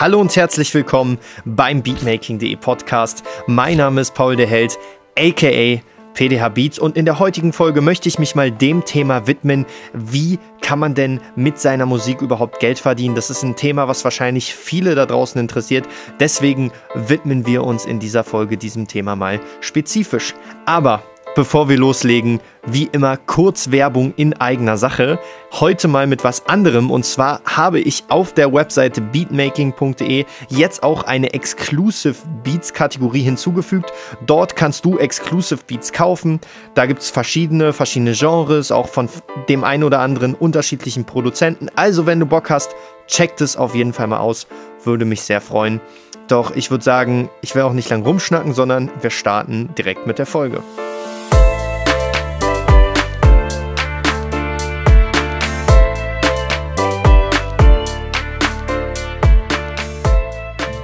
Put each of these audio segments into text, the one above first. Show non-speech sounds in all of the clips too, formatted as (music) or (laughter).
Hallo und herzlich willkommen beim Beatmaking.de Podcast. Mein Name ist Paul der Held, aka PDH Beats und in der heutigen Folge möchte ich mich mal dem Thema widmen, wie kann man denn mit seiner Musik überhaupt Geld verdienen? Das ist ein Thema, was wahrscheinlich viele da draußen interessiert. Deswegen widmen wir uns in dieser Folge diesem Thema mal spezifisch. Aber Bevor wir loslegen, wie immer kurz Werbung in eigener Sache. Heute mal mit was anderem und zwar habe ich auf der Webseite beatmaking.de jetzt auch eine Exclusive Beats Kategorie hinzugefügt. Dort kannst du Exclusive Beats kaufen. Da gibt es verschiedene, verschiedene Genres, auch von dem einen oder anderen unterschiedlichen Produzenten. Also wenn du Bock hast, checkt es auf jeden Fall mal aus. Würde mich sehr freuen. Doch ich würde sagen, ich will auch nicht lang rumschnacken, sondern wir starten direkt mit der Folge.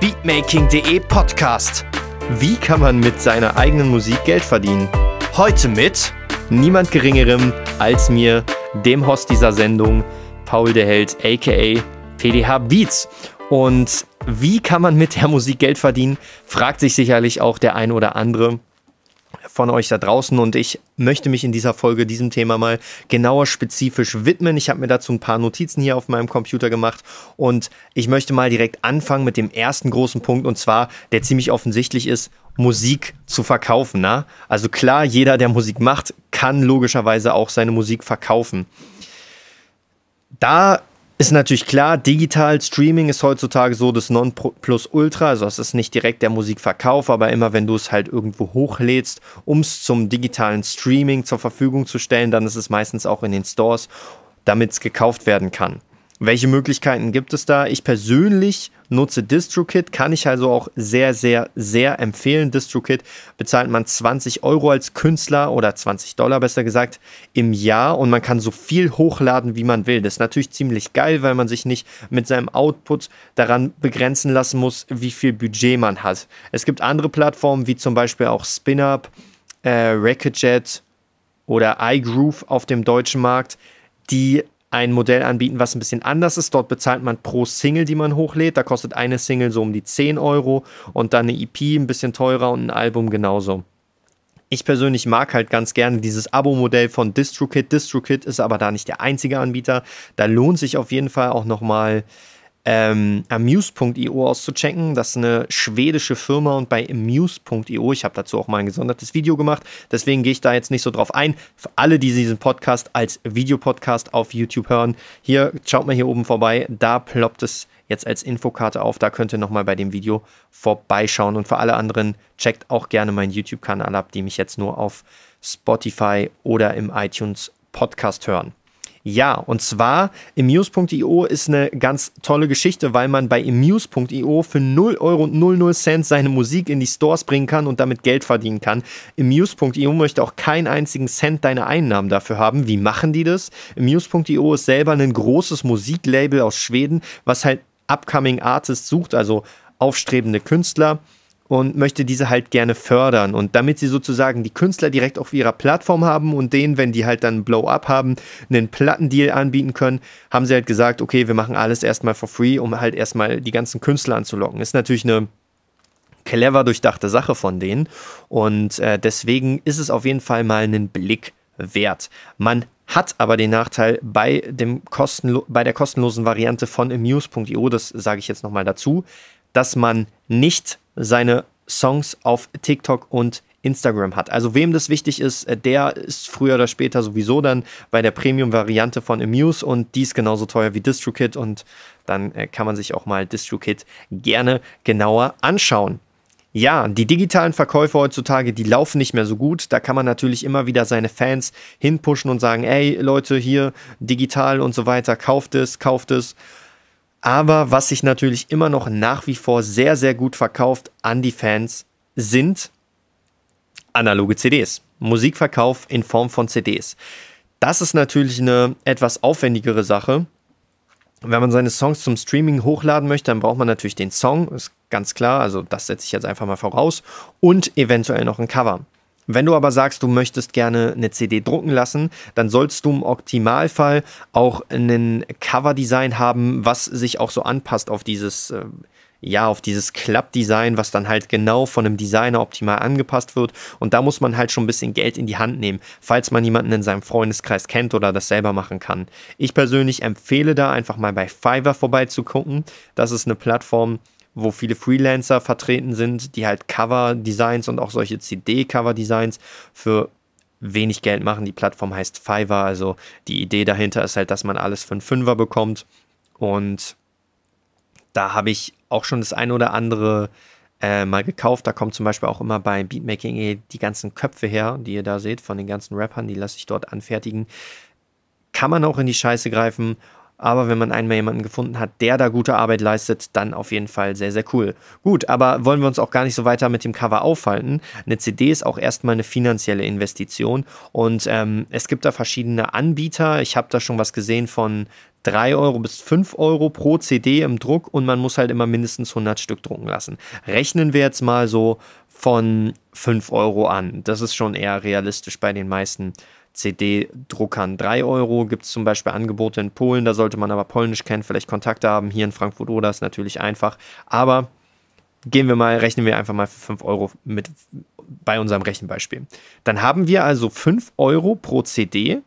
beatmaking.de Podcast. Wie kann man mit seiner eigenen Musik Geld verdienen? Heute mit niemand geringerem als mir, dem Host dieser Sendung, Paul der Held, aka PDH Beats. Und wie kann man mit der Musik Geld verdienen, fragt sich sicherlich auch der ein oder andere von euch da draußen und ich möchte mich in dieser Folge diesem Thema mal genauer spezifisch widmen. Ich habe mir dazu ein paar Notizen hier auf meinem Computer gemacht und ich möchte mal direkt anfangen mit dem ersten großen Punkt und zwar, der ziemlich offensichtlich ist, Musik zu verkaufen. Na? Also klar, jeder, der Musik macht, kann logischerweise auch seine Musik verkaufen. Da ist natürlich klar, digital Streaming ist heutzutage so das Nonplusultra, also es ist nicht direkt der Musikverkauf, aber immer wenn du es halt irgendwo hochlädst, um es zum digitalen Streaming zur Verfügung zu stellen, dann ist es meistens auch in den Stores, damit es gekauft werden kann. Welche Möglichkeiten gibt es da? Ich persönlich nutze DistroKit, kann ich also auch sehr, sehr, sehr empfehlen. DistroKit bezahlt man 20 Euro als Künstler oder 20 Dollar besser gesagt im Jahr und man kann so viel hochladen, wie man will. Das ist natürlich ziemlich geil, weil man sich nicht mit seinem Output daran begrenzen lassen muss, wie viel Budget man hat. Es gibt andere Plattformen wie zum Beispiel auch SpinUp, äh, Racketjet oder iGroove auf dem deutschen Markt, die ein Modell anbieten, was ein bisschen anders ist. Dort bezahlt man pro Single, die man hochlädt. Da kostet eine Single so um die 10 Euro und dann eine EP ein bisschen teurer und ein Album genauso. Ich persönlich mag halt ganz gerne dieses Abo-Modell von DistroKit. DistroKit ist aber da nicht der einzige Anbieter. Da lohnt sich auf jeden Fall auch nochmal mal ähm, Amuse.io auszuchecken. Das ist eine schwedische Firma und bei Amuse.io, ich habe dazu auch mal ein gesondertes Video gemacht, deswegen gehe ich da jetzt nicht so drauf ein. Für alle, die diesen Podcast als Videopodcast auf YouTube hören, hier schaut mal hier oben vorbei, da ploppt es jetzt als Infokarte auf. Da könnt ihr nochmal bei dem Video vorbeischauen. Und für alle anderen, checkt auch gerne meinen YouTube-Kanal ab, die mich jetzt nur auf Spotify oder im iTunes Podcast hören. Ja, und zwar Amuse.io ist eine ganz tolle Geschichte, weil man bei Amuse.io für 0 Euro und 00 Cent seine Musik in die Stores bringen kann und damit Geld verdienen kann. Amuse.io möchte auch keinen einzigen Cent deine Einnahmen dafür haben. Wie machen die das? Amuse.io ist selber ein großes Musiklabel aus Schweden, was halt Upcoming Artists sucht, also aufstrebende Künstler und möchte diese halt gerne fördern. Und damit sie sozusagen die Künstler direkt auf ihrer Plattform haben und denen, wenn die halt dann Blow-up haben, einen Plattendeal anbieten können, haben sie halt gesagt, okay, wir machen alles erstmal for free, um halt erstmal die ganzen Künstler anzulocken. Ist natürlich eine clever durchdachte Sache von denen. Und äh, deswegen ist es auf jeden Fall mal einen Blick wert. Man hat aber den Nachteil bei, dem Kostenlo bei der kostenlosen Variante von amuse.io, das sage ich jetzt nochmal dazu, dass man nicht seine Songs auf TikTok und Instagram hat. Also wem das wichtig ist, äh, der ist früher oder später sowieso dann bei der Premium-Variante von Amuse und die ist genauso teuer wie DistroKit und dann äh, kann man sich auch mal DistroKit gerne genauer anschauen. Ja, die digitalen Verkäufe heutzutage, die laufen nicht mehr so gut. Da kann man natürlich immer wieder seine Fans hinpushen und sagen, ey Leute, hier digital und so weiter, kauft es, kauft es. Aber was sich natürlich immer noch nach wie vor sehr, sehr gut verkauft an die Fans, sind analoge CDs. Musikverkauf in Form von CDs. Das ist natürlich eine etwas aufwendigere Sache. Wenn man seine Songs zum Streaming hochladen möchte, dann braucht man natürlich den Song, ist ganz klar, also das setze ich jetzt einfach mal voraus, und eventuell noch ein Cover. Wenn du aber sagst, du möchtest gerne eine CD drucken lassen, dann sollst du im Optimalfall auch einen Cover-Design haben, was sich auch so anpasst auf dieses äh, ja, auf dieses Klappdesign, was dann halt genau von einem Designer optimal angepasst wird. Und da muss man halt schon ein bisschen Geld in die Hand nehmen, falls man jemanden in seinem Freundeskreis kennt oder das selber machen kann. Ich persönlich empfehle da einfach mal bei Fiverr vorbeizugucken. Das ist eine Plattform, wo viele Freelancer vertreten sind, die halt Cover-Designs und auch solche CD-Cover-Designs für wenig Geld machen. Die Plattform heißt Fiverr, also die Idee dahinter ist halt, dass man alles für einen Fünfer bekommt. Und da habe ich auch schon das ein oder andere äh, mal gekauft. Da kommen zum Beispiel auch immer bei Beatmaking eh die ganzen Köpfe her, die ihr da seht, von den ganzen Rappern, die lasse ich dort anfertigen. Kann man auch in die Scheiße greifen aber wenn man einmal jemanden gefunden hat, der da gute Arbeit leistet, dann auf jeden Fall sehr, sehr cool. Gut, aber wollen wir uns auch gar nicht so weiter mit dem Cover aufhalten. Eine CD ist auch erstmal eine finanzielle Investition und ähm, es gibt da verschiedene Anbieter. Ich habe da schon was gesehen von 3 Euro bis 5 Euro pro CD im Druck und man muss halt immer mindestens 100 Stück drucken lassen. Rechnen wir jetzt mal so von 5 Euro an. Das ist schon eher realistisch bei den meisten CD-Druckern 3 Euro. Gibt es zum Beispiel Angebote in Polen, da sollte man aber Polnisch kennen, vielleicht Kontakte haben. Hier in Frankfurt oder ist natürlich einfach. Aber gehen wir mal, rechnen wir einfach mal für 5 Euro mit bei unserem Rechenbeispiel. Dann haben wir also 5 Euro pro CD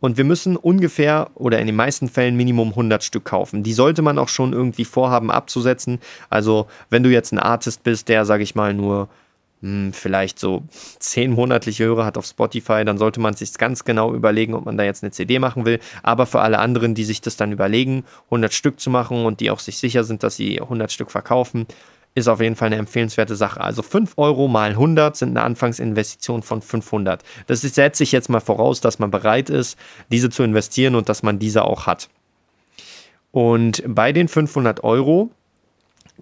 und wir müssen ungefähr oder in den meisten Fällen Minimum 100 Stück kaufen. Die sollte man auch schon irgendwie vorhaben abzusetzen. Also wenn du jetzt ein Artist bist, der, sage ich mal, nur hm, vielleicht so zehn monatliche Hörer hat auf Spotify, dann sollte man sich ganz genau überlegen, ob man da jetzt eine CD machen will. Aber für alle anderen, die sich das dann überlegen, 100 Stück zu machen und die auch sich sicher sind, dass sie 100 Stück verkaufen, ist auf jeden Fall eine empfehlenswerte Sache. Also 5 Euro mal 100 sind eine Anfangsinvestition von 500. Das setze ich jetzt mal voraus, dass man bereit ist, diese zu investieren und dass man diese auch hat. Und bei den 500 Euro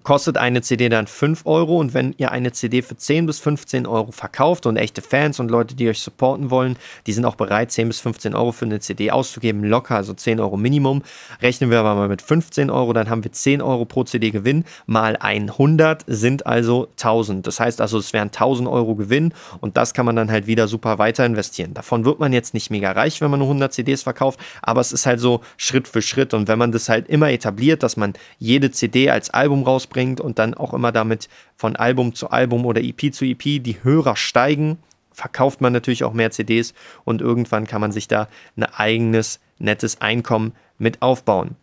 kostet eine CD dann 5 Euro und wenn ihr eine CD für 10 bis 15 Euro verkauft und echte Fans und Leute, die euch supporten wollen, die sind auch bereit, 10 bis 15 Euro für eine CD auszugeben, locker, also 10 Euro Minimum. Rechnen wir aber mal mit 15 Euro, dann haben wir 10 Euro pro CD Gewinn mal 100 sind also 1000. Das heißt also, es wären 1000 Euro Gewinn und das kann man dann halt wieder super weiter investieren. Davon wird man jetzt nicht mega reich, wenn man nur 100 CDs verkauft, aber es ist halt so Schritt für Schritt und wenn man das halt immer etabliert, dass man jede CD als Album raus rausbringt und dann auch immer damit von Album zu Album oder EP zu EP die Hörer steigen, verkauft man natürlich auch mehr CDs und irgendwann kann man sich da ein eigenes nettes Einkommen mit aufbauen.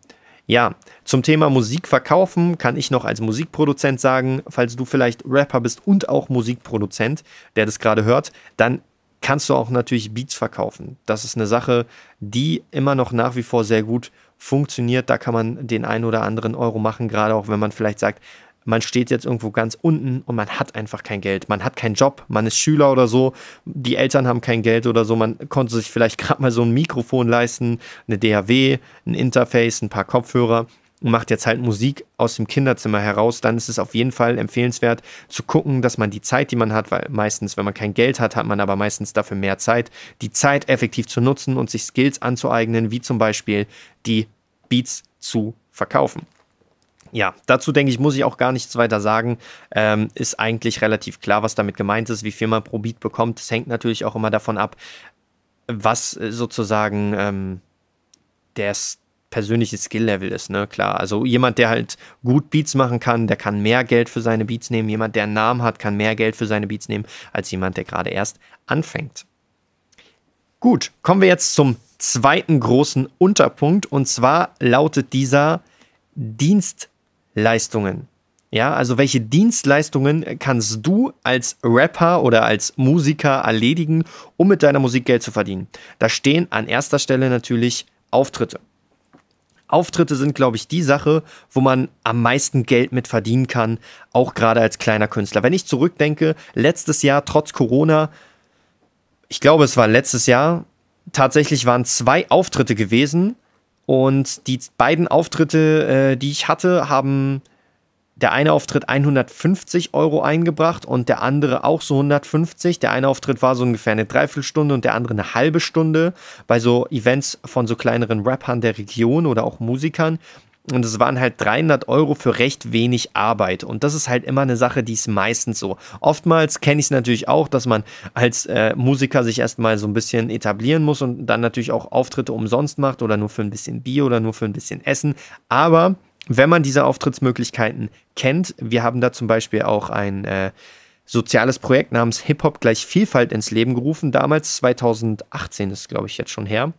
Ja, zum Thema Musik verkaufen kann ich noch als Musikproduzent sagen, falls du vielleicht Rapper bist und auch Musikproduzent, der das gerade hört, dann kannst du auch natürlich Beats verkaufen. Das ist eine Sache, die immer noch nach wie vor sehr gut funktioniert. Da kann man den einen oder anderen Euro machen, gerade auch wenn man vielleicht sagt, man steht jetzt irgendwo ganz unten und man hat einfach kein Geld. Man hat keinen Job, man ist Schüler oder so, die Eltern haben kein Geld oder so, man konnte sich vielleicht (laughs) gerade mal so ein Mikrofon leisten, eine DAW, ein Interface, ein paar Kopfhörer und macht jetzt halt Musik aus dem Kinderzimmer heraus, dann ist es auf jeden Fall empfehlenswert zu gucken, dass man die Zeit, die man hat, weil meistens, wenn man kein Geld hat, hat man aber meistens dafür mehr Zeit, die Zeit effektiv zu nutzen und sich Skills anzueignen, wie zum Beispiel die Beats zu verkaufen. Ja, dazu denke ich, muss ich auch gar nichts weiter sagen. Ähm, ist eigentlich relativ klar, was damit gemeint ist, wie viel man pro Beat bekommt. Das hängt natürlich auch immer davon ab, was äh, sozusagen ähm, der, persönliches Skill-Level ist, ne, klar. Also jemand, der halt gut Beats machen kann, der kann mehr Geld für seine Beats nehmen. Jemand, der einen Namen hat, kann mehr Geld für seine Beats nehmen, als jemand, der gerade erst anfängt. Gut, kommen wir jetzt zum zweiten großen Unterpunkt und zwar lautet dieser Dienstleistungen. Ja, also welche Dienstleistungen kannst du als Rapper oder als Musiker erledigen, um mit deiner Musik Geld zu verdienen? Da stehen an erster Stelle natürlich Auftritte. Auftritte sind, glaube ich, die Sache, wo man am meisten Geld mit verdienen kann, auch gerade als kleiner Künstler. Wenn ich zurückdenke, letztes Jahr trotz Corona, ich glaube, es war letztes Jahr, tatsächlich waren zwei Auftritte gewesen und die beiden Auftritte, äh, die ich hatte, haben der eine Auftritt 150 Euro eingebracht und der andere auch so 150. Der eine Auftritt war so ungefähr eine Dreiviertelstunde und der andere eine halbe Stunde bei so Events von so kleineren Rappern der Region oder auch Musikern. Und es waren halt 300 Euro für recht wenig Arbeit. Und das ist halt immer eine Sache, die ist meistens so. Oftmals kenne ich es natürlich auch, dass man als äh, Musiker sich erstmal so ein bisschen etablieren muss und dann natürlich auch Auftritte umsonst macht oder nur für ein bisschen Bier oder nur für ein bisschen Essen. Aber wenn man diese Auftrittsmöglichkeiten kennt, wir haben da zum Beispiel auch ein äh, soziales Projekt namens Hip-Hop gleich Vielfalt ins Leben gerufen, damals 2018 ist, glaube ich, jetzt schon her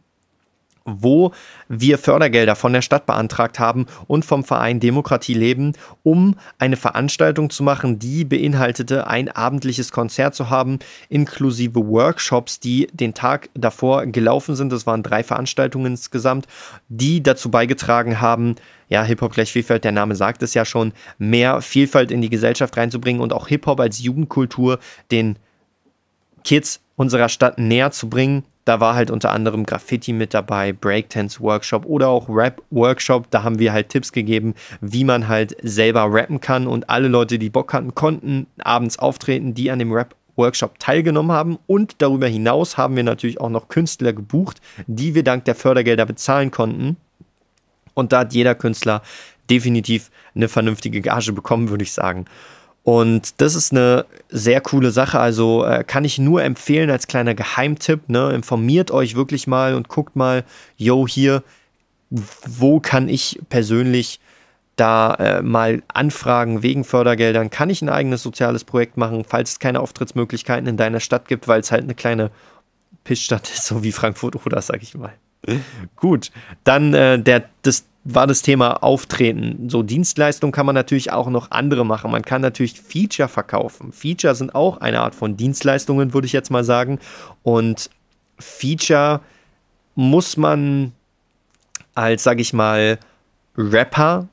wo wir Fördergelder von der Stadt beantragt haben und vom Verein Demokratie leben, um eine Veranstaltung zu machen, die beinhaltete, ein abendliches Konzert zu haben, inklusive Workshops, die den Tag davor gelaufen sind. Das waren drei Veranstaltungen insgesamt, die dazu beigetragen haben, ja, Hip-Hop gleich Vielfalt, der Name sagt es ja schon, mehr Vielfalt in die Gesellschaft reinzubringen und auch Hip-Hop als Jugendkultur den Kids unserer Stadt näher zu bringen. Da war halt unter anderem Graffiti mit dabei, Breakdance-Workshop oder auch Rap-Workshop. Da haben wir halt Tipps gegeben, wie man halt selber rappen kann. Und alle Leute, die Bock hatten, konnten abends auftreten, die an dem Rap Workshop teilgenommen haben. Und darüber hinaus haben wir natürlich auch noch Künstler gebucht, die wir dank der Fördergelder bezahlen konnten. Und da hat jeder Künstler definitiv eine vernünftige Gage bekommen, würde ich sagen. Und das ist eine sehr coole Sache. Also äh, kann ich nur empfehlen als kleiner Geheimtipp. Ne? Informiert euch wirklich mal und guckt mal, yo, hier, wo kann ich persönlich da äh, mal anfragen wegen Fördergeldern? Kann ich ein eigenes soziales Projekt machen, falls es keine Auftrittsmöglichkeiten in deiner Stadt gibt, weil es halt eine kleine Pissstadt (laughs) ist, so wie Frankfurt oder, sag ich mal. Gut, dann äh, der, das war das Thema Auftreten. So Dienstleistung kann man natürlich auch noch andere machen. Man kann natürlich Feature verkaufen. Feature sind auch eine Art von Dienstleistungen, würde ich jetzt mal sagen. Und Feature muss man als, sage ich mal, Rapper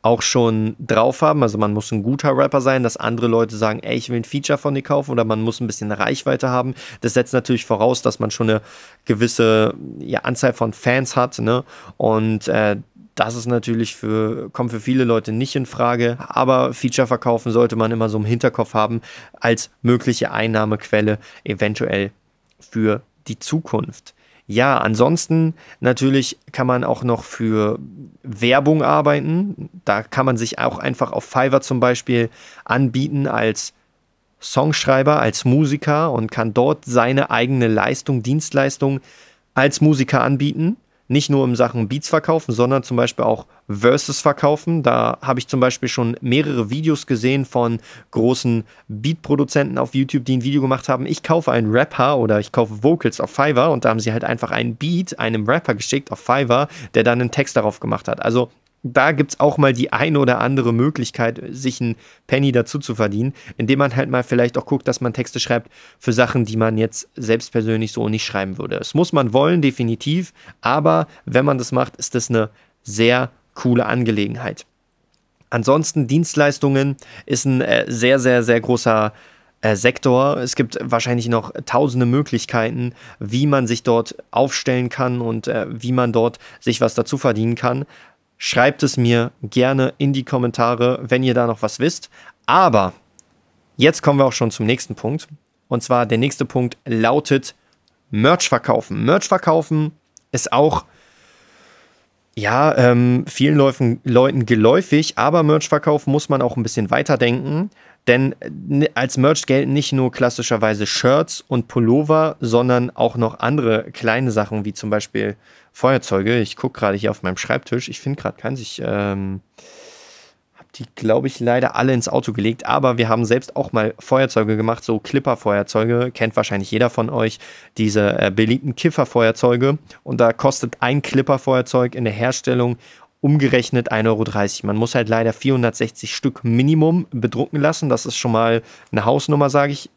auch schon drauf haben. Also man muss ein guter Rapper sein, dass andere Leute sagen, ey, ich will ein Feature von dir kaufen oder man muss ein bisschen Reichweite haben. Das setzt natürlich voraus, dass man schon eine gewisse ja, Anzahl von Fans hat. Ne? Und äh, das ist natürlich für, kommt für viele Leute nicht in Frage, aber Feature verkaufen sollte man immer so im Hinterkopf haben als mögliche Einnahmequelle eventuell für die Zukunft. Ja, ansonsten natürlich kann man auch noch für Werbung arbeiten. Da kann man sich auch einfach auf Fiverr zum Beispiel anbieten als Songschreiber, als Musiker und kann dort seine eigene Leistung, Dienstleistung als Musiker anbieten nicht nur in Sachen Beats verkaufen, sondern zum Beispiel auch Verses verkaufen. Da habe ich zum Beispiel schon mehrere Videos gesehen von großen Beat-Produzenten auf YouTube, die ein Video gemacht haben. Ich kaufe einen Rapper oder ich kaufe Vocals auf Fiverr und da haben sie halt einfach einen Beat einem Rapper geschickt auf Fiverr, der dann einen Text darauf gemacht hat. Also da gibt es auch mal die eine oder andere Möglichkeit, sich einen Penny dazu zu verdienen, indem man halt mal vielleicht auch guckt, dass man Texte schreibt für Sachen, die man jetzt selbst persönlich so nicht schreiben würde. Das muss man wollen, definitiv, aber wenn man das macht, ist das eine sehr coole Angelegenheit. Ansonsten Dienstleistungen ist ein äh, sehr, sehr, sehr großer äh, Sektor. Es gibt wahrscheinlich noch tausende Möglichkeiten, wie man sich dort aufstellen kann und äh, wie man dort sich was dazu verdienen kann. Schreibt es mir gerne in die Kommentare, wenn ihr da noch was wisst. Aber jetzt kommen wir auch schon zum nächsten Punkt. Und zwar der nächste Punkt lautet Merch verkaufen. Merch verkaufen ist auch ja, ähm, vielen Leuten, geläufig, aber Merch verkaufen muss man auch ein bisschen weiterdenken. Denn äh, als Merch gelten nicht nur klassischerweise Shirts und Pullover, sondern auch noch andere kleine Sachen, wie zum Beispiel Feuerzeuge. Ich gucke gerade hier auf meinem Schreibtisch. Ich finde gerade keins. Ich ähm, habe die, glaube ich, leider alle ins Auto gelegt. Aber wir haben selbst auch mal Feuerzeuge gemacht, so Clipper-Feuerzeuge. Kennt wahrscheinlich jeder von euch. Diese äh, beliebten Kiffer-Feuerzeuge. Und da kostet ein Clipper-Feuerzeug in der Herstellung umgerechnet 1,30 Euro. Man muss halt leider 460 Stück Minimum bedrucken lassen. Das ist schon mal eine Hausnummer, sage ich.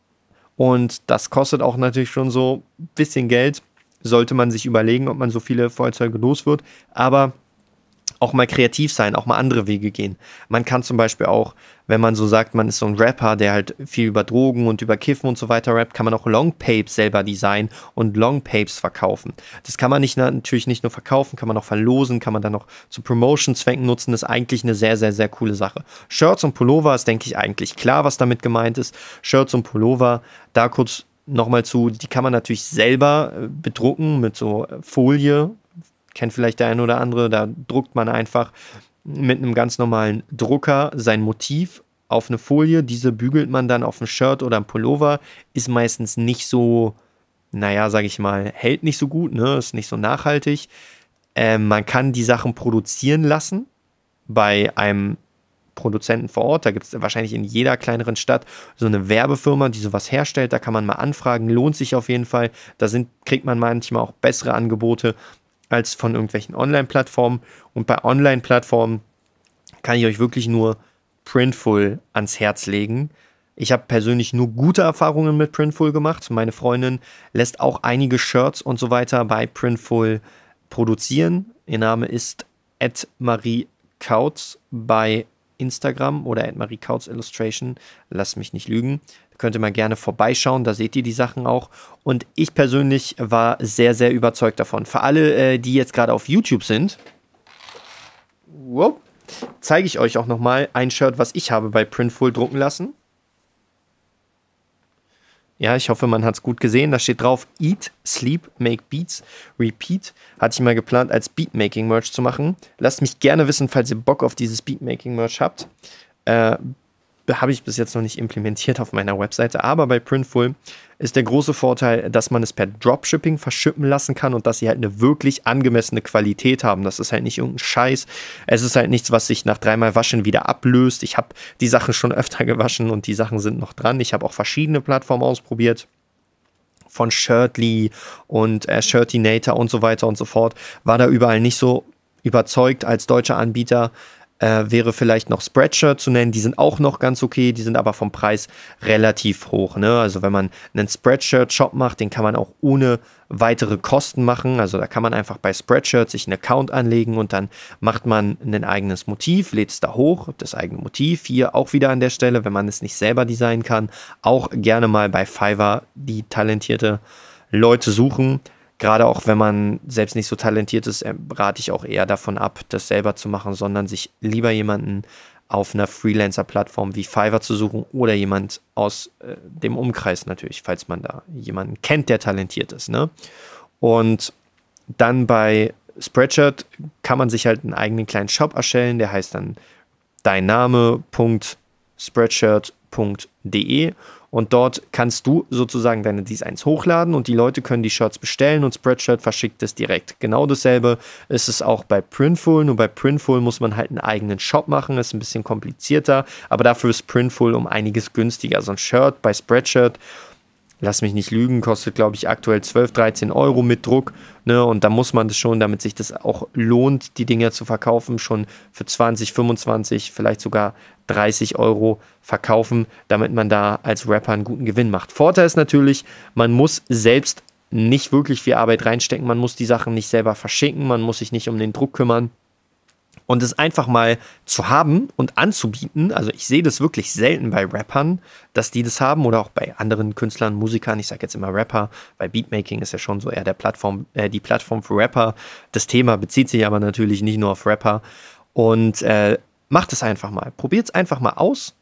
Und das kostet auch natürlich schon so ein bisschen Geld. Sollte man sich überlegen, ob man so viele Feuerzeuge los wird. Aber auch mal kreativ sein, auch mal andere Wege gehen. Man kann zum Beispiel auch, wenn man so sagt, man ist so ein Rapper, der halt viel über Drogen und über Kiffen und so weiter rappt, kann man auch Longpapes selber designen und Longpapes verkaufen. Das kann man nicht natürlich nicht nur verkaufen, kann man auch verlosen, kann man dann auch zu Promotion-Zwecken nutzen. Das ist eigentlich eine sehr, sehr, sehr coole Sache. Shirts und Pullover ist, denke ich, eigentlich klar, was damit gemeint ist. Shirts und Pullover, da kurz nochmal zu, die kann man natürlich selber äh, bedrucken mit so äh, Folie, kennt vielleicht der eine oder andere, da druckt man einfach mit einem ganz normalen Drucker sein Motiv auf eine Folie. Diese bügelt man dann auf ein Shirt oder ein Pullover. Ist meistens nicht so, naja, sag ich mal, hält nicht so gut, ne? ist nicht so nachhaltig. Ähm, man kann die Sachen produzieren lassen bei einem Produzenten vor Ort. Da gibt es wahrscheinlich in jeder kleineren Stadt so eine Werbefirma, die sowas herstellt. Da kann man mal anfragen, lohnt sich auf jeden Fall. Da sind, kriegt man manchmal auch bessere Angebote, als von irgendwelchen Online-Plattformen. Und bei Online-Plattformen kann ich euch wirklich nur Printful ans Herz legen. Ich habe persönlich nur gute Erfahrungen mit Printful gemacht. Meine Freundin lässt auch einige Shirts und so weiter bei Printful produzieren. Ihr Name ist @mariekautz bei Instagram oder @mariekautz illustration. Lass mich nicht lügen könnt ihr mal gerne vorbeischauen, da seht ihr die Sachen auch. Und ich persönlich war sehr, sehr überzeugt davon. Für alle, äh, die jetzt gerade auf YouTube sind, whoop, zeige ich euch auch nochmal ein Shirt, was ich habe bei Printful drucken lassen. Ja, ich hoffe, man hat es gut gesehen. Da steht drauf: Eat, Sleep, Make Beats, Repeat. Hatte ich mal geplant, als Beatmaking-Merch zu machen. Lasst mich gerne wissen, falls ihr Bock auf dieses Beatmaking-Merch habt. Äh, habe ich bis jetzt noch nicht implementiert auf meiner Webseite, aber bei Printful ist der große Vorteil, dass man es per Dropshipping verschippen lassen kann und dass sie halt eine wirklich angemessene Qualität haben. Das ist halt nicht irgendein Scheiß. Es ist halt nichts, was sich nach dreimal Waschen wieder ablöst. Ich habe die Sachen schon (laughs) öfter gewaschen und die Sachen sind noch dran. Ich habe auch verschiedene Plattformen ausprobiert von Shirtly und äh, Shirtinator und so weiter und so fort, war da überall nicht so überzeugt als deutscher Anbieter äh, wäre vielleicht noch Spreadshirt zu nennen. Die sind auch noch ganz okay, die sind aber vom Preis relativ hoch. Ne? Also wenn man einen Spreadshirt-Shop macht, den kann man auch ohne weitere Kosten machen. Also da kann man einfach bei Spreadshirt sich einen Account anlegen und dann macht man ein eigenes Motiv, lädt es da hoch, das eigene Motiv. Hier auch wieder an der Stelle, wenn man es nicht selber designen kann, auch gerne mal bei Fiverr die talentierte Leute suchen gerade auch wenn man selbst nicht so talentiert ist, äh, rate ich auch eher davon ab, das selber zu machen, sondern sich lieber jemanden auf einer Freelancer-Plattform wie Fiverr zu suchen oder jemand aus äh, dem Umkreis natürlich, falls man da jemanden kennt, der talentiert ist. Ne? Und dann bei Spreadshirt kann man sich halt einen eigenen kleinen Shop erstellen, der heißt dann dein Name. Spreadshirt spreadshirt.de und dort kannst du sozusagen deine Designs hochladen und die Leute können die Shirts bestellen und Spreadshirt verschickt es direkt. Genau dasselbe ist es auch bei Printful, nur bei Printful muss man halt einen eigenen Shop machen, ist ein bisschen komplizierter, aber dafür ist Printful um einiges günstiger. So ein Shirt bei Spreadshirt lass mich nicht lügen, kostet, glaube ich, aktuell 12, 13 Euro mit Druck. Ne? Und da muss man das schon, damit sich das auch lohnt, die Dinger zu verkaufen, schon für 20, 25, vielleicht sogar 30 Euro verkaufen, damit man da als Rapper einen guten Gewinn macht. Vorteil ist natürlich, man muss selbst nicht wirklich viel Arbeit reinstecken, man muss die Sachen nicht selber verschicken, man muss sich nicht um den Druck kümmern. Und es einfach mal zu haben und anzubieten, also ich sehe das wirklich selten bei Rappern, dass die das haben oder auch bei anderen Künstlern, Musikern, ich sage jetzt immer Rapper, bei Beatmaking ist ja schon so eher der Plattform, äh, die Plattform für Rapper. Das Thema bezieht sich aber natürlich nicht nur auf Rapper. Und äh, macht es einfach mal. Probiert es einfach mal aus.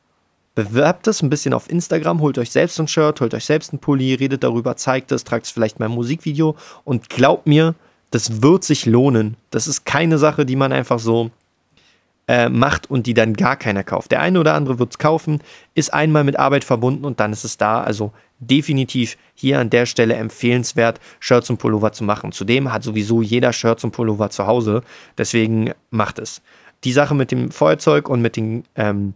Bewerbt es ein bisschen auf Instagram, holt euch selbst ein Shirt, holt euch selbst ein Pulli, redet darüber, zeigt es, tragt es vielleicht mal im Musikvideo und glaubt mir, das wird sich lohnen. Das ist keine Sache, die man einfach so äh, macht und die dann gar keiner kauft. Der eine oder andere wird es kaufen, ist einmal mit Arbeit verbunden und dann ist es da. Also definitiv hier an der Stelle empfehlenswert, Shirts und Pullover zu machen. Zudem hat sowieso jeder Shirts und Pullover zu Hause, deswegen macht es. Die Sache mit dem Feuerzeug und mit den ähm,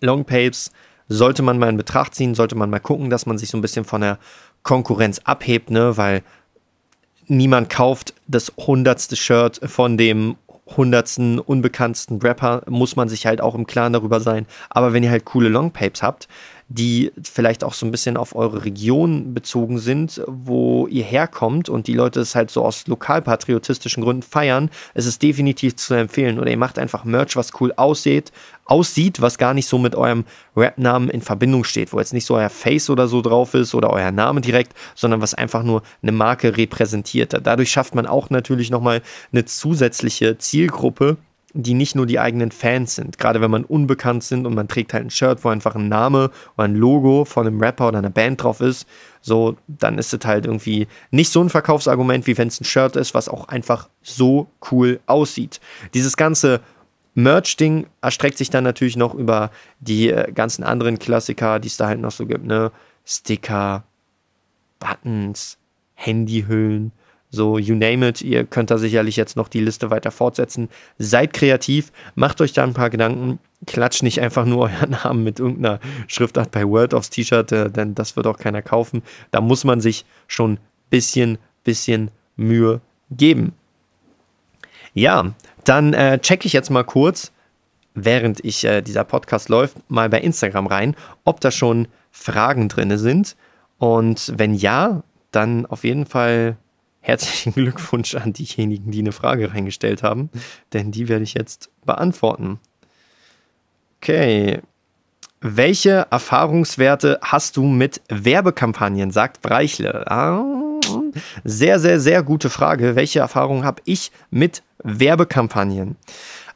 Longpapes sollte man mal in Betracht ziehen, sollte man mal gucken, dass man sich so ein bisschen von der Konkurrenz abhebt, ne? weil niemand kauft das hundertste Shirt von dem hundertsten unbekanntsten Rapper muss man sich halt auch im Klaren darüber sein. Aber wenn ihr halt coole Longpapes habt, die vielleicht auch so ein bisschen auf eure Region bezogen sind, wo ihr herkommt und die Leute es halt so aus lokalpatriotistischen Gründen feiern, es ist definitiv zu empfehlen. Oder ihr macht einfach Merch, was cool aussieht, aussieht, was gar nicht so mit eurem Rap-Namen in Verbindung steht, wo jetzt nicht so euer Face oder so drauf ist oder euer Name direkt, sondern was einfach nur eine Marke repräsentiert. Dadurch schafft man auch natürlich nochmal eine zusätzliche Zielgruppe, die nicht nur die eigenen Fans sind. Gerade wenn man unbekannt sind und man trägt halt ein Shirt, wo einfach ein Name oder ein Logo von einem Rapper oder einer Band drauf ist, so, dann ist es halt irgendwie nicht so ein Verkaufsargument, wie wenn es ein Shirt ist, was auch einfach so cool aussieht. Dieses ganze Merch-Ding erstreckt sich dann natürlich noch über die äh, ganzen anderen Klassiker, die es da halt noch so gibt, ne? Sticker, Buttons, Handyhüllen, so, you name it, ihr könnt da sicherlich jetzt noch die Liste weiter fortsetzen. Seid kreativ, macht euch da ein paar Gedanken, klatscht nicht einfach nur euren Namen mit irgendeiner Schriftart bei Word aufs T-Shirt, äh, denn das wird auch keiner kaufen. Da muss man sich schon ein bisschen, bisschen Mühe geben. Ja, dann äh, checke ich jetzt mal kurz, während ich äh, dieser Podcast läuft, mal bei Instagram rein, ob da schon Fragen drin sind. Und wenn ja, dann auf jeden Fall herzlichen Glückwunsch an diejenigen, die eine Frage reingestellt haben, denn die werde ich jetzt beantworten. Okay. Welche Erfahrungswerte hast du mit Werbekampagnen, sagt Breichle? Ah, sehr, sehr, sehr gute Frage. Welche Erfahrungen habe ich mit Werbekampagnen?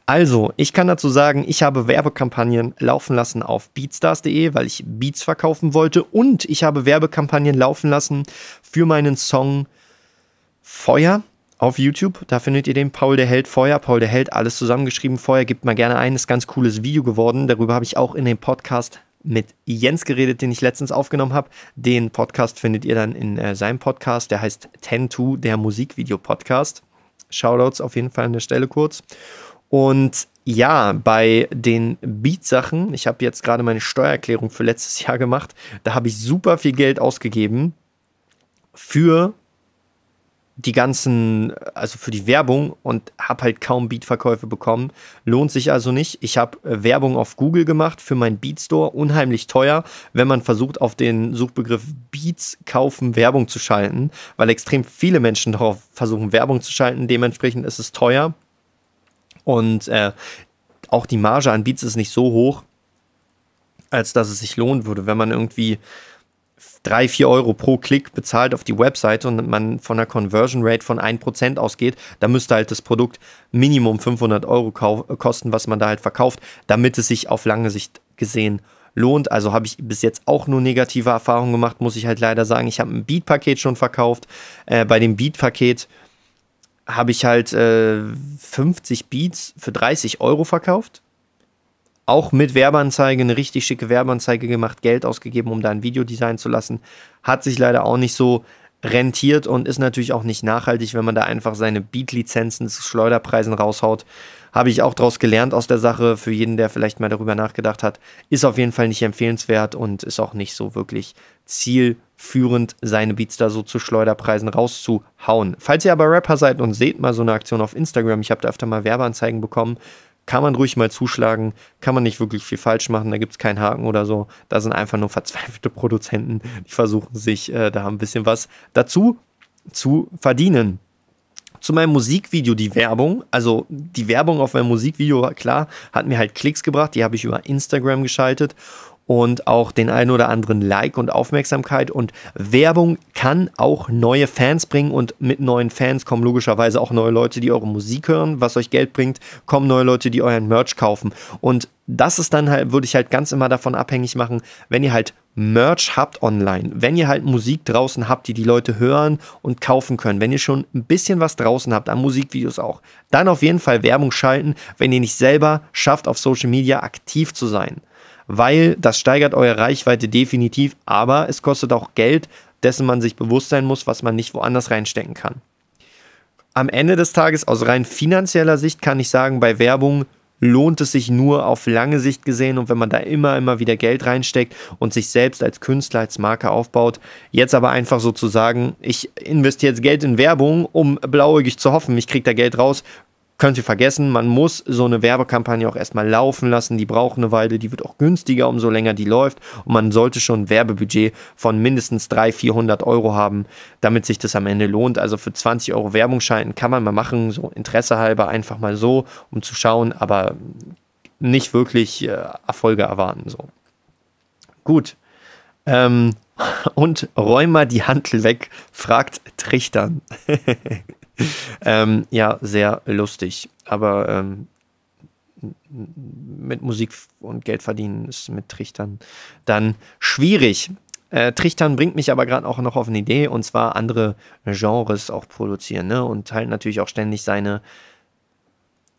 Also, ich kann dazu sagen, ich habe Werbekampagnen laufen lassen auf beatstars.de, weil ich Beats verkaufen wollte und ich habe Werbekampagnen laufen lassen für meinen Song Feuer auf YouTube. Da findet ihr den Paul der Held Feuer. Paul der Held, alles zusammengeschrieben. Feuer gibt mal gerne ein. Ist ganz cooles Video geworden. Darüber habe ich auch in dem Podcast mit Jens geredet, den ich letztens aufgenommen habe. Den Podcast findet ihr dann in äh, seinem Podcast. Der heißt Ten to der Musikvideo-Podcast. Shoutouts auf jeden Fall an der Stelle kurz. Und ja, bei den Beat-Sachen, ich habe jetzt gerade meine Steuererklärung für letztes (laughs) Jahr gemacht, da habe ich super viel Geld ausgegeben für die ganzen, also für die Werbung und habe halt kaum Beat-Verkäufe bekommen. Lohnt sich also nicht. Ich habe äh, Werbung auf Google gemacht für meinen Beat Store. Unheimlich teuer, wenn man versucht, auf den Suchbegriff Beats kaufen Werbung zu schalten, weil extrem viele Menschen darauf versuchen, Werbung zu schalten. Dementsprechend ist es teuer. Und äh, auch die Marge an Beats ist nicht so hoch, als dass es sich lohnen würde, wenn man irgendwie drei, vier Euro pro Klick bezahlt auf die Webseite und man von einer Conversion Rate von 1% ausgeht, dann müsste halt das Produkt Minimum 500 Euro äh, kosten, was man da halt verkauft, damit es sich auf lange Sicht gesehen lohnt. Also habe ich bis jetzt auch nur negative Erfahrungen gemacht, muss ich halt leider sagen. Ich habe ein Beat-Paket schon verkauft. Äh, bei dem Beat-Paket habe ich halt äh, 50 Beats für 30 Euro verkauft auch mit Werbeanzeige, eine richtig schicke Werbeanzeige gemacht, Geld ausgegeben, um da ein Video designen zu lassen. Hat sich leider auch nicht so rentiert und ist natürlich auch nicht nachhaltig, wenn man da einfach seine Beat-Lizenzen zu Schleuderpreisen raushaut. Habe ich auch daraus gelernt aus der Sache. Für jeden, der vielleicht mal darüber nachgedacht hat, ist auf jeden Fall nicht empfehlenswert und ist auch nicht so wirklich zielführend, seine Beats da so zu Schleuderpreisen rauszuhauen. Falls ihr aber Rapper seid und seht mal so eine Aktion auf Instagram, ich habe da öfter mal Werbeanzeigen bekommen, kann man ruhig mal zuschlagen, kann man nicht wirklich viel falsch machen, da gibt es keinen Haken oder so. Da sind einfach nur verzweifelte Produzenten, die versuchen sich äh, da ein bisschen was dazu zu verdienen. Zu meinem Musikvideo die Werbung, also die Werbung auf meinem Musikvideo, klar, hat mir halt Klicks gebracht, die habe ich über Instagram geschaltet und auch den ein oder anderen Like und Aufmerksamkeit. Und Werbung kann auch neue Fans bringen und mit neuen Fans kommen logischerweise auch neue Leute, die eure Musik hören, was euch Geld bringt, kommen neue Leute, die euren Merch kaufen. Und das ist dann halt, würde ich halt ganz immer davon abhängig machen, wenn ihr halt Merch habt online, wenn ihr halt Musik draußen habt, die die Leute hören und kaufen können, wenn ihr schon ein bisschen was draußen habt, an Musikvideos auch, dann auf jeden Fall Werbung schalten, wenn ihr nicht selber schafft, auf Social Media aktiv zu sein weil das steigert eure Reichweite definitiv, aber es kostet auch Geld, dessen man sich bewusst sein muss, was man nicht woanders reinstecken kann. Am Ende des Tages, aus rein finanzieller Sicht, kann ich sagen, bei Werbung lohnt es sich nur auf lange Sicht gesehen und wenn man da immer, immer wieder Geld reinsteckt und sich selbst als Künstler, als Marke aufbaut. Jetzt aber einfach sozusagen, ich investiere jetzt Geld in Werbung, um blauäugig zu hoffen, ich kriege da Geld raus, können Sie vergessen, man muss so eine Werbekampagne auch erstmal laufen lassen. Die braucht eine Weile, die wird auch günstiger, umso länger die läuft. Und man sollte schon ein Werbebudget von mindestens 300, 400 Euro haben, damit sich das am Ende lohnt. Also für 20 Euro Werbung schalten kann man mal machen, so Interesse halber einfach mal so, um zu schauen, aber nicht wirklich äh, Erfolge erwarten. So. Gut. Ähm, (laughs) und räum mal die Hantel weg, fragt Trichtern. (laughs) (laughs) ähm, ja, sehr lustig. Aber ähm, mit Musik und Geld verdienen ist mit Trichtern dann schwierig. Äh, Trichtern bringt mich aber gerade auch noch auf eine Idee und zwar andere Genres auch produzieren ne? und halt natürlich auch ständig seine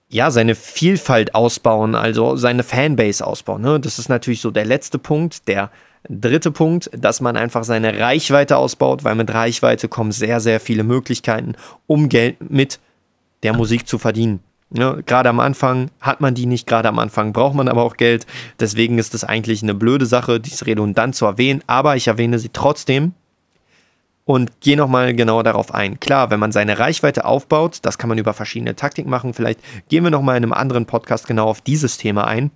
ja, seine Vielfalt ausbauen, also seine Fanbase ausbauen. Ne? Das ist natürlich so der letzte Punkt, der Dritter Punkt, dass man einfach seine Reichweite ausbaut, weil mit Reichweite kommen sehr, sehr viele Möglichkeiten, um Geld mit der Musik zu verdienen. Ne, gerade am Anfang hat man die nicht, gerade am Anfang braucht man aber auch Geld. Deswegen ist es eigentlich eine blöde Sache, dies redundant zu erwähnen, aber ich erwähne sie trotzdem und gehe nochmal genauer darauf ein. Klar, wenn man seine Reichweite aufbaut, das kann man über verschiedene Taktiken machen. Vielleicht gehen wir nochmal in einem anderen Podcast genau auf dieses Thema ein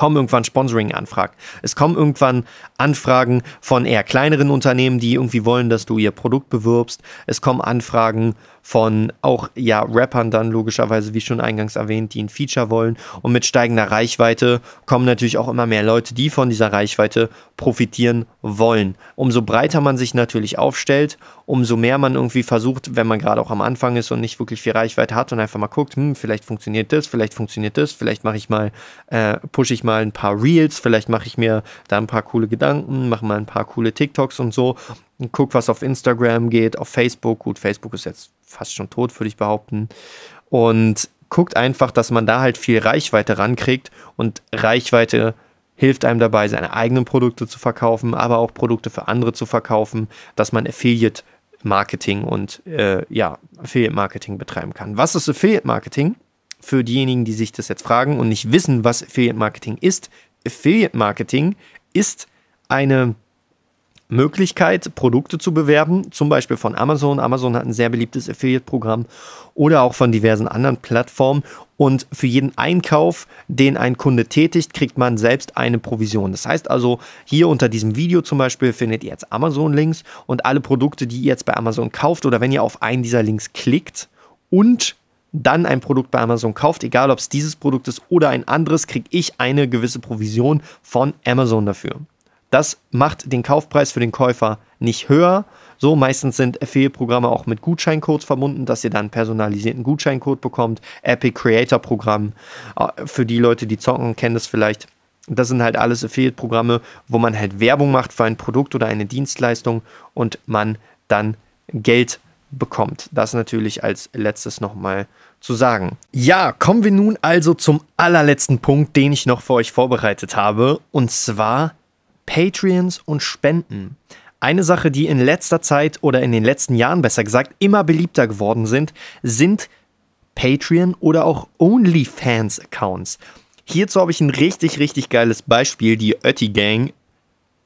kommen irgendwann Sponsoring-Anfragen. Es kommen irgendwann Anfragen von eher kleineren Unternehmen, die irgendwie wollen, dass du ihr Produkt bewirbst. Es kommen Anfragen von auch ja Rappern dann logischerweise, wie schon eingangs erwähnt, die ein Feature wollen. Und mit steigender Reichweite kommen natürlich auch immer mehr Leute, die von dieser Reichweite profitieren wollen. Umso breiter man sich natürlich aufstellt, umso mehr man irgendwie versucht, wenn man gerade auch am Anfang ist und nicht wirklich viel Reichweite hat und einfach mal guckt, hm, vielleicht funktioniert das, vielleicht funktioniert das, vielleicht mache ich mal, äh, pushe ich mal ein paar Reels, vielleicht mache ich mir da ein paar coole Gedanken, mache mal ein paar coole TikToks und so und guck, was auf Instagram geht, auf Facebook. Gut, Facebook ist jetzt fast schon tot, würde ich behaupten. Und guckt einfach, dass man da halt viel Reichweite rankriegt und Reichweite hilft einem dabei, seine eigenen Produkte zu verkaufen, aber auch Produkte für andere zu verkaufen, dass man Affiliate Marketing und äh, ja, Affiliate Marketing betreiben kann. Was ist Affiliate Marketing? Für diejenigen, die sich das jetzt fragen und nicht wissen, was Affiliate Marketing ist. Affiliate Marketing ist eine Möglichkeit, Produkte zu bewerben, zum Beispiel von Amazon. Amazon hat ein sehr beliebtes Affiliate-Programm oder auch von diversen anderen Plattformen. Und für jeden Einkauf, den ein Kunde tätigt, kriegt man selbst eine Provision. Das heißt also, hier unter diesem Video zum Beispiel findet ihr jetzt Amazon-Links und alle Produkte, die ihr jetzt bei Amazon kauft oder wenn ihr auf einen dieser Links klickt und dann ein Produkt bei Amazon kauft, egal ob es dieses Produkt ist oder ein anderes, kriege ich eine gewisse Provision von Amazon dafür. Das macht den Kaufpreis für den Käufer nicht höher. So, meistens sind Affiliate-Programme auch mit Gutscheincodes verbunden, dass ihr dann personalisierten Gutscheincode bekommt. Epic Creator-Programm, äh, für die Leute, die zocken, kennen das vielleicht. Das sind halt alles Affiliate-Programme, wo man halt Werbung macht für ein Produkt oder eine Dienstleistung und man dann Geld bekommt. Das natürlich als letztes nochmal zu sagen. Ja, kommen wir nun also zum allerletzten Punkt, den ich noch für euch vorbereitet habe. Und zwar Patreons und Spenden. Eine Sache, die in letzter Zeit oder in den letzten Jahren besser gesagt immer beliebter geworden sind, sind Patreon oder auch OnlyFans-Accounts. Hierzu habe ich ein richtig, richtig geiles Beispiel, die Ötti Gang.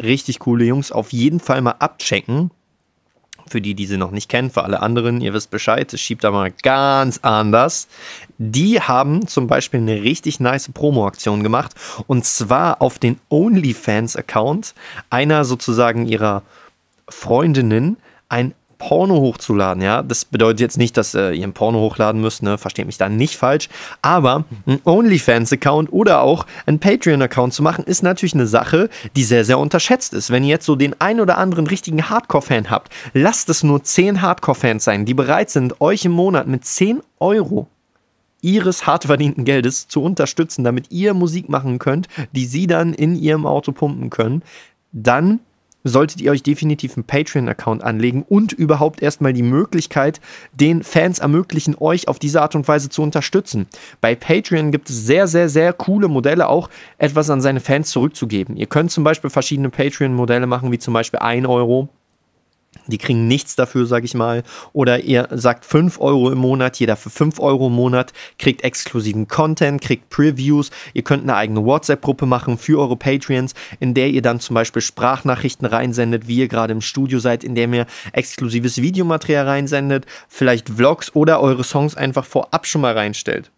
Richtig coole Jungs, auf jeden Fall mal abchecken für die, die sie noch nicht kennen, für alle anderen, ihr wisst Bescheid, es schiebt da mal ganz anders. Die haben zum Beispiel eine richtig nice Promo-Aktion gemacht und zwar auf den OnlyFans-Account einer sozusagen ihrer Freundinnen ein Porno hochzuladen. Ja, das bedeutet jetzt nicht, dass äh, ihr ein Porno hochladen müsst, ne? versteht mich da nicht falsch. Aber ein OnlyFans-Account oder auch ein Patreon-Account zu machen, ist natürlich eine Sache, die sehr, sehr unterschätzt ist. Wenn ihr jetzt so den ein oder anderen richtigen Hardcore-Fan habt, lasst es nur 10 Hardcore-Fans sein, die bereit sind, euch im Monat mit 10 Euro ihres hart verdienten Geldes zu unterstützen, damit ihr Musik machen könnt, die sie dann in ihrem Auto pumpen können, dann solltet ihr euch definitiv einen Patreon-Account anlegen und überhaupt erstmal die Möglichkeit, den Fans ermöglichen, euch auf diese Art und Weise zu unterstützen. Bei Patreon gibt es sehr, sehr, sehr coole Modelle, auch etwas an seine Fans zurückzugeben. Ihr könnt zum Beispiel verschiedene Patreon-Modelle machen, wie zum Beispiel 1 Euro. Die kriegen nichts dafür, sage ich mal. Oder ihr sagt 5 Euro im Monat, jeder für 5 Euro im Monat, kriegt exklusiven Content, kriegt Previews. Ihr könnt eine eigene WhatsApp-Gruppe machen für eure Patreons, in der ihr dann zum Beispiel Sprachnachrichten reinsendet, wie ihr gerade im Studio seid, in der ihr exklusives Videomaterial reinsendet, vielleicht Vlogs oder eure Songs einfach vorab schon mal reinstellt.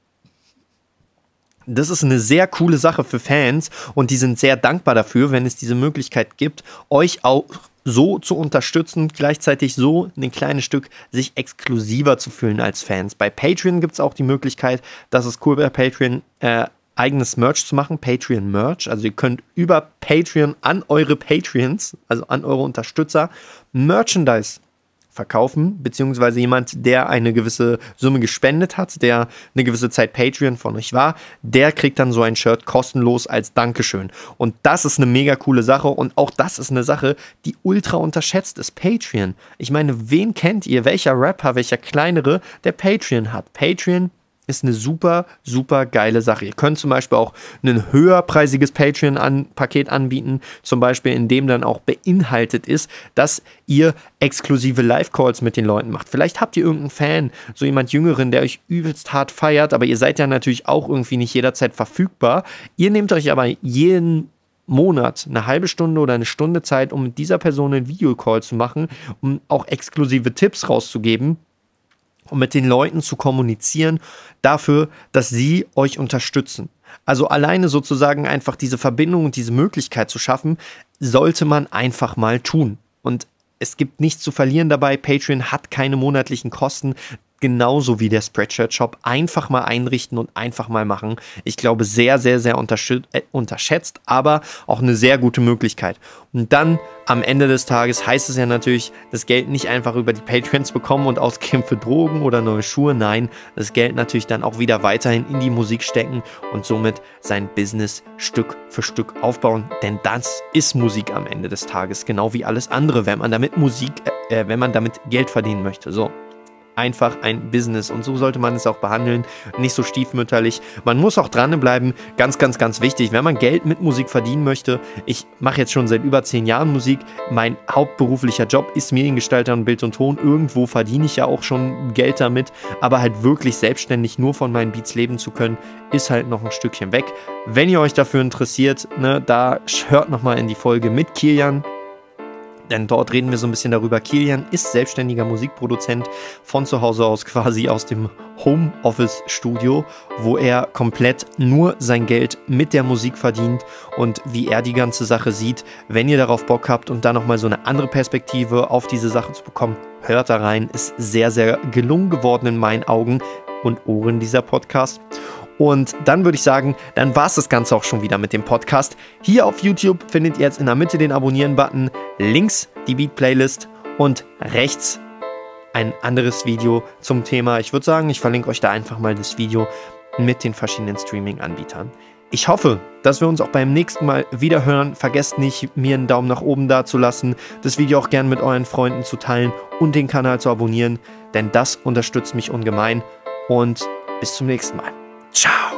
Das ist eine sehr coole Sache für Fans und die sind sehr dankbar dafür, wenn es diese Möglichkeit gibt, euch auch so zu unterstützen, gleichzeitig so ein kleines Stück sich exklusiver zu fühlen als Fans. Bei Patreon gibt es auch die Möglichkeit, das ist cool bei Patreon, äh, eigenes Merch zu machen, Patreon Merch. Also ihr könnt über Patreon an eure Patreons, also an eure Unterstützer, Merchandise verkaufen, beziehungsweise jemand, der eine gewisse Summe gespendet hat, der eine gewisse Zeit Patreon von euch war, der kriegt dann so ein Shirt kostenlos als Dankeschön. Und das ist eine mega coole Sache und auch das ist eine Sache, die ultra unterschätzt ist. Patreon. Ich meine, wen kennt ihr? Welcher Rapper, welcher kleinere, der Patreon hat? Patreon ist eine super, super geile Sache. Ihr könnt zum Beispiel auch ein höherpreisiges Patreon-Paket an anbieten, zum Beispiel in dem dann auch beinhaltet ist, dass ihr exklusive Live-Calls mit den Leuten macht. Vielleicht habt ihr irgendeinen Fan, so jemand Jüngeren, der euch übelst hart feiert, aber ihr seid ja natürlich auch irgendwie nicht jederzeit verfügbar. Ihr nehmt euch aber jeden Monat eine halbe Stunde oder eine Stunde Zeit, um mit dieser Person einen Videocall zu machen, um auch exklusive Tipps rauszugeben, und mit den Leuten zu kommunizieren dafür, dass sie euch unterstützen. Also alleine sozusagen einfach diese Verbindung und diese Möglichkeit zu schaffen, sollte man einfach mal tun. Und es gibt nichts zu verlieren dabei. Patreon hat keine monatlichen Kosten genauso wie der Spreadshirt-Shop einfach mal einrichten und einfach mal machen. Ich glaube, sehr, sehr, sehr äh, unterschätzt, aber auch eine sehr gute Möglichkeit. Und dann am Ende des Tages heißt es ja natürlich, das Geld nicht einfach über die Patreons bekommen und ausgeben für Drogen oder neue Schuhe. Nein, das Geld natürlich dann auch wieder weiterhin in die Musik stecken und somit sein Business Stück für Stück aufbauen. Denn das ist Musik am Ende des Tages, genau wie alles andere, wenn man damit Musik, äh, äh wenn man damit Geld verdienen möchte. So einfach ein Business und so sollte man es auch behandeln, nicht so stiefmütterlich. Man muss auch dranbleiben, ganz, ganz, ganz wichtig, wenn man Geld mit Musik verdienen möchte. Ich mache jetzt schon seit über zehn Jahren Musik, mein hauptberuflicher Job ist Mediengestalter und Bild und Ton, irgendwo verdiene ich ja auch schon Geld damit, aber halt wirklich selbstständig nur von meinen Beats leben zu können, ist halt noch ein Stückchen weg. Wenn ihr euch dafür interessiert, ne, da hört nochmal in die Folge mit Kilian, denn dort reden wir so ein bisschen darüber. Kilian ist selbstständiger Musikproduzent von zu Hause aus, (laughs) quasi aus dem Homeoffice-Studio, wo er komplett nur sein Geld mit der Musik verdient und wie er die ganze Sache sieht. Wenn ihr darauf Bock habt und da nochmal so eine andere Perspektive auf diese Sache zu bekommen, hört da rein. Ist sehr, sehr gelungen geworden in meinen Augen und Ohren dieser Podcast. Und dann würde ich sagen, dann war es das Ganze auch schon wieder mit dem Podcast. Hier auf YouTube findet ihr jetzt in der Mitte den Abonnieren-Button, links die Beat-Playlist und rechts ein anderes Video zum Thema. Ich würde sagen, ich verlinke euch da einfach mal das Video mit den verschiedenen Streaming-Anbietern. Ich hoffe, dass wir uns auch beim nächsten Mal wieder hören. Vergesst nicht, mir einen Daumen nach oben da zu lassen, das Video auch gern mit euren Freunden zu teilen und den Kanal zu abonnieren, denn das unterstützt mich ungemein. Und bis zum nächsten Mal. Chao.